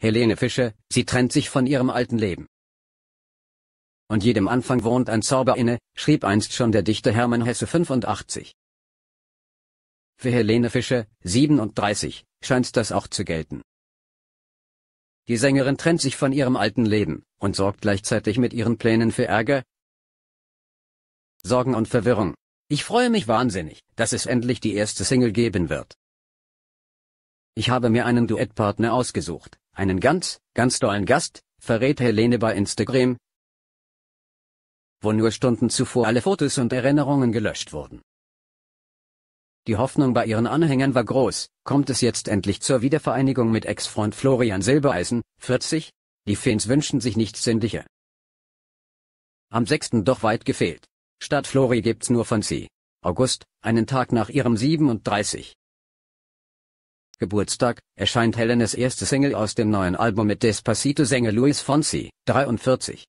Helene Fischer, sie trennt sich von ihrem alten Leben. Und jedem Anfang wohnt ein Zauber inne, schrieb einst schon der Dichter Hermann Hesse 85. Für Helene Fischer, 37, scheint das auch zu gelten. Die Sängerin trennt sich von ihrem alten Leben und sorgt gleichzeitig mit ihren Plänen für Ärger, Sorgen und Verwirrung. Ich freue mich wahnsinnig, dass es endlich die erste Single geben wird. Ich habe mir einen Duettpartner ausgesucht, einen ganz, ganz tollen Gast, verrät Helene bei Instagram, wo nur Stunden zuvor alle Fotos und Erinnerungen gelöscht wurden. Die Hoffnung bei ihren Anhängern war groß, kommt es jetzt endlich zur Wiedervereinigung mit Ex-Freund Florian Silbereisen, 40? Die Fans wünschen sich nichts Sinnlicher. Am 6. doch weit gefehlt. Statt Flori gibt's nur von sie. August, einen Tag nach ihrem 37. Geburtstag, erscheint Helenes erste Single aus dem neuen Album mit Despacito-Sänger Luis Fonsi, 43.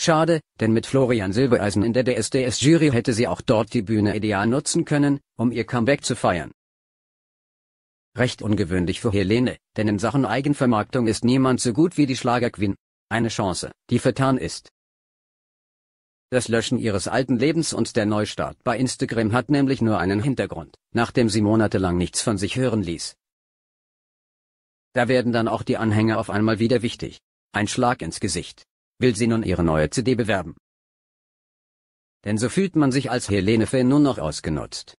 Schade, denn mit Florian Silbereisen in der DSDS-Jury hätte sie auch dort die Bühne ideal nutzen können, um ihr Comeback zu feiern. Recht ungewöhnlich für Helene, denn in Sachen Eigenvermarktung ist niemand so gut wie die Schlager Queen. Eine Chance, die vertan ist. Das Löschen ihres alten Lebens und der Neustart bei Instagram hat nämlich nur einen Hintergrund nachdem sie monatelang nichts von sich hören ließ. Da werden dann auch die Anhänger auf einmal wieder wichtig. Ein Schlag ins Gesicht. Will sie nun ihre neue CD bewerben? Denn so fühlt man sich als Helene Fay nur noch ausgenutzt.